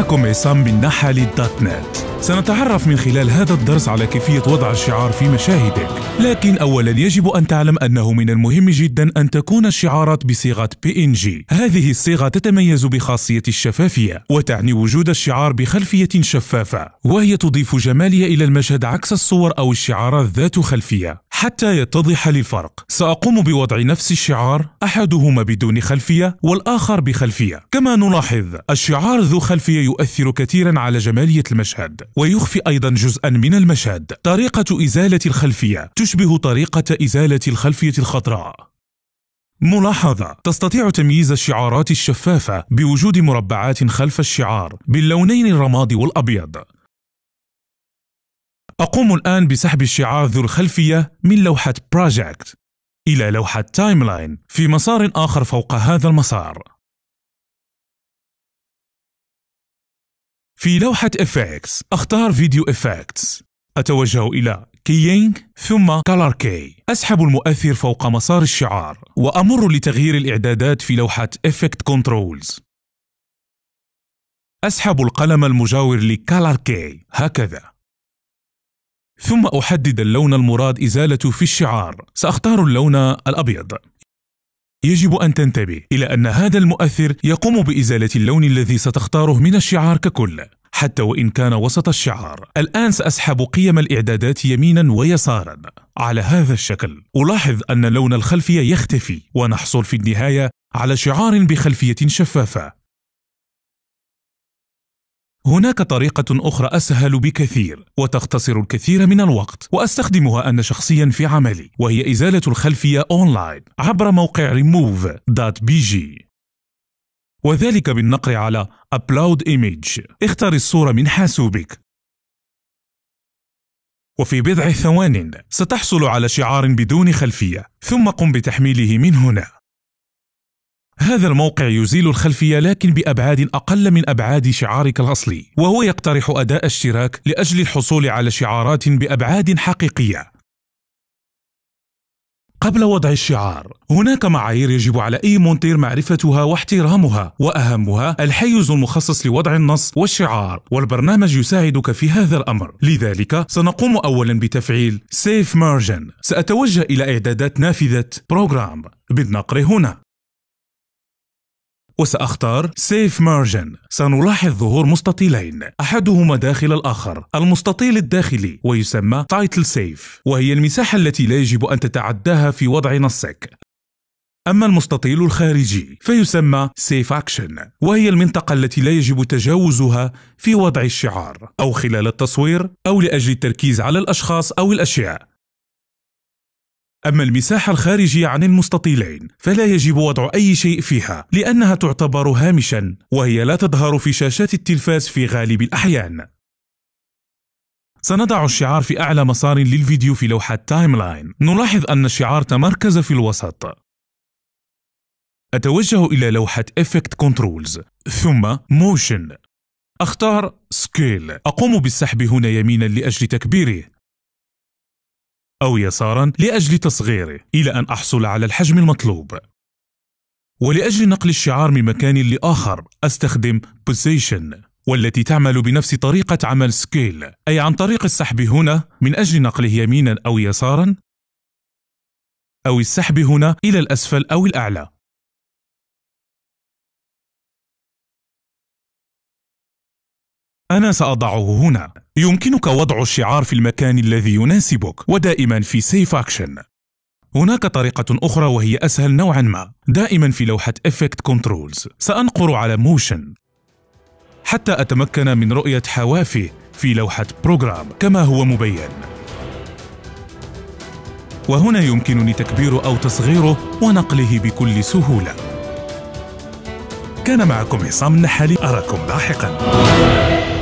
معكم عصام من نحالي دوت نت سنتعرف من خلال هذا الدرس على كيفية وضع الشعار في مشاهدك لكن أولا يجب أن تعلم أنه من المهم جدا أن تكون الشعارات بصيغة PNG هذه الصيغة تتميز بخاصية الشفافية وتعني وجود الشعار بخلفية شفافة وهي تضيف جمالية إلى المشهد عكس الصور أو الشعارات ذات خلفية حتى يتضح لي الفرق سأقوم بوضع نفس الشعار أحدهما بدون خلفية والآخر بخلفية كما نلاحظ الشعار ذو خلفية يؤثر كثيرا على جمالية المشهد ويخفي أيضا جزءا من المشهد طريقة إزالة الخلفية تشبه طريقة إزالة الخلفية الخضراء ملاحظة تستطيع تمييز الشعارات الشفافة بوجود مربعات خلف الشعار باللونين الرمادي والأبيض أقوم الآن بسحب الشعار ذو الخلفية من لوحة Project إلى لوحة Timeline في مسار آخر فوق هذا المسار. في لوحة Effects أختار فيديو Effects أتوجه إلى Keying ثم Color Key أسحب المؤثر فوق مسار الشعار وأمر لتغيير الإعدادات في لوحة Effect Controls أسحب القلم المجاور لكالر كي هكذا ثم أحدد اللون المراد إزالة في الشعار سأختار اللون الأبيض يجب أن تنتبه إلى أن هذا المؤثر يقوم بإزالة اللون الذي ستختاره من الشعار ككل حتى وإن كان وسط الشعار الآن سأسحب قيم الإعدادات يمينا ويسارا على هذا الشكل ألاحظ أن لون الخلفية يختفي ونحصل في النهاية على شعار بخلفية شفافة هناك طريقة أخرى أسهل بكثير وتختصر الكثير من الوقت وأستخدمها أنا شخصيا في عملي وهي إزالة الخلفية أونلاين عبر موقع remove.bg وذلك بالنقر على Upload Image اختر الصورة من حاسوبك وفي بضع ثوان ستحصل على شعار بدون خلفية ثم قم بتحميله من هنا هذا الموقع يزيل الخلفية لكن بأبعاد أقل من أبعاد شعارك الأصلي وهو يقترح أداء اشتراك لأجل الحصول على شعارات بأبعاد حقيقية قبل وضع الشعار هناك معايير يجب على أي مونتير معرفتها واحترامها وأهمها الحيز المخصص لوضع النص والشعار والبرنامج يساعدك في هذا الأمر لذلك سنقوم أولا بتفعيل Safe Margin سأتوجه إلى إعدادات نافذة بروجرام بالنقر هنا وسأختار سيف مارجن سنلاحظ ظهور مستطيلين أحدهما داخل الآخر المستطيل الداخلي ويسمى تايتل سيف وهي المساحة التي لا يجب أن تتعداها في وضع نصك أما المستطيل الخارجي فيسمى سيف أكشن وهي المنطقة التي لا يجب تجاوزها في وضع الشعار أو خلال التصوير أو لأجل التركيز على الأشخاص أو الأشياء أما المساحة الخارجية عن المستطيلين فلا يجب وضع أي شيء فيها لأنها تعتبر هامشا وهي لا تظهر في شاشات التلفاز في غالب الأحيان سنضع الشعار في أعلى مسار للفيديو في لوحة تايم لاين نلاحظ أن الشعار تمركز في الوسط أتوجه إلى لوحة Effect Controls ثم Motion أختار Scale أقوم بالسحب هنا يمينا لأجل تكبيره أو يسارا لأجل تصغيره إلى أن أحصل على الحجم المطلوب ولأجل نقل الشعار من مكان لآخر أستخدم position والتي تعمل بنفس طريقة عمل Scale أي عن طريق السحب هنا من أجل نقله يمينا أو يسارا أو السحب هنا إلى الأسفل أو الأعلى أنا سأضعه هنا يمكنك وضع الشعار في المكان الذي يناسبك ودائما في سيف أكشن هناك طريقة أخرى وهي أسهل نوعا ما دائما في لوحة Effect Controls سأنقر على Motion حتى أتمكن من رؤية حوافه في لوحة بروجرام كما هو مبين وهنا يمكنني تكبيره أو تصغيره ونقله بكل سهولة كان معكم عصام النحالي أراكم لاحقاً